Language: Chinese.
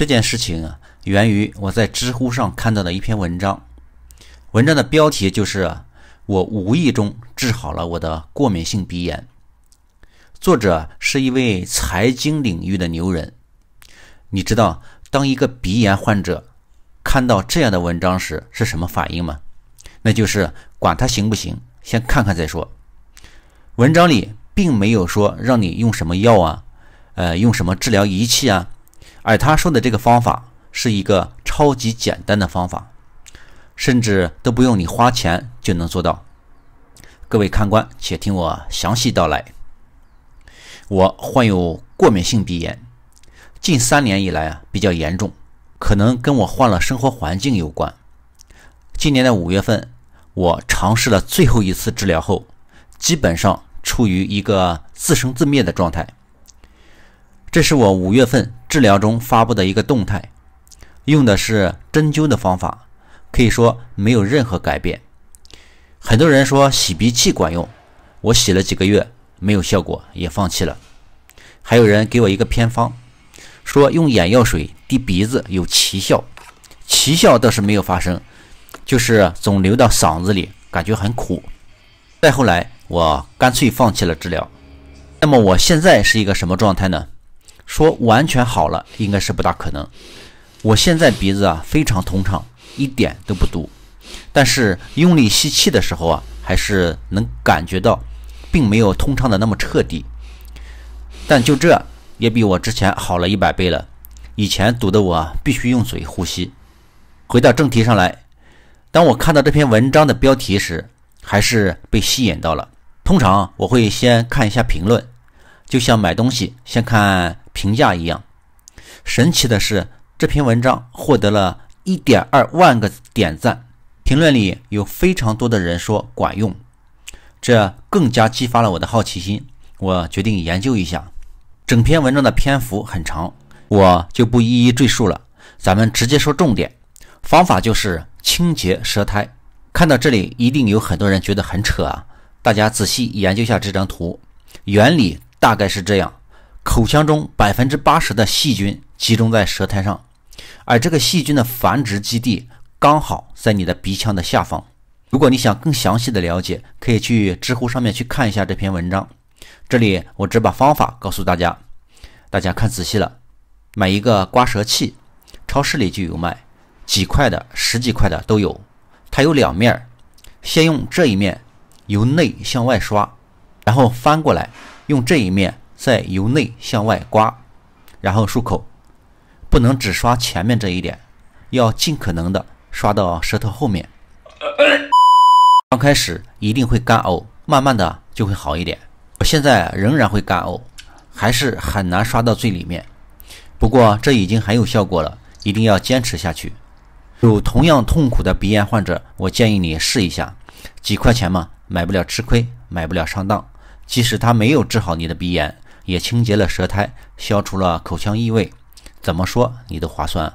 这件事情啊，源于我在知乎上看到的一篇文章。文章的标题就是“我无意中治好了我的过敏性鼻炎”。作者是一位财经领域的牛人。你知道，当一个鼻炎患者看到这样的文章时是什么反应吗？那就是管他行不行，先看看再说。文章里并没有说让你用什么药啊，呃，用什么治疗仪器啊。而他说的这个方法是一个超级简单的方法，甚至都不用你花钱就能做到。各位看官，且听我详细道来。我患有过敏性鼻炎，近三年以来啊比较严重，可能跟我换了生活环境有关。今年的五月份，我尝试了最后一次治疗后，基本上处于一个自生自灭的状态。这是我五月份。治疗中发布的一个动态，用的是针灸的方法，可以说没有任何改变。很多人说洗鼻器管用，我洗了几个月没有效果，也放弃了。还有人给我一个偏方，说用眼药水滴鼻子有奇效，奇效倒是没有发生，就是总流到嗓子里，感觉很苦。再后来，我干脆放弃了治疗。那么我现在是一个什么状态呢？说完全好了应该是不大可能。我现在鼻子啊非常通畅，一点都不堵。但是用力吸气的时候啊，还是能感觉到，并没有通畅的那么彻底。但就这也比我之前好了一百倍了。以前堵的我必须用嘴呼吸。回到正题上来，当我看到这篇文章的标题时，还是被吸引到了。通常我会先看一下评论，就像买东西先看。评价一样，神奇的是，这篇文章获得了一点二万个点赞，评论里有非常多的人说管用，这更加激发了我的好奇心，我决定研究一下。整篇文章的篇幅很长，我就不一一赘述了，咱们直接说重点，方法就是清洁舌苔。看到这里，一定有很多人觉得很扯啊，大家仔细研究一下这张图，原理大概是这样。口腔中百分之八十的细菌集中在舌苔上，而这个细菌的繁殖基地刚好在你的鼻腔的下方。如果你想更详细的了解，可以去知乎上面去看一下这篇文章。这里我只把方法告诉大家，大家看仔细了。买一个刮舌器，超市里就有卖，几块的、十几块的都有。它有两面，先用这一面由内向外刷，然后翻过来用这一面。再由内向外刮，然后漱口，不能只刷前面这一点，要尽可能的刷到舌头后面。刚开始一定会干呕，慢慢的就会好一点。我现在仍然会干呕，还是很难刷到最里面。不过这已经很有效果了，一定要坚持下去。有同样痛苦的鼻炎患者，我建议你试一下，几块钱嘛，买不了吃亏，买不了上当。即使他没有治好你的鼻炎。也清洁了舌苔，消除了口腔异味，怎么说你都划算。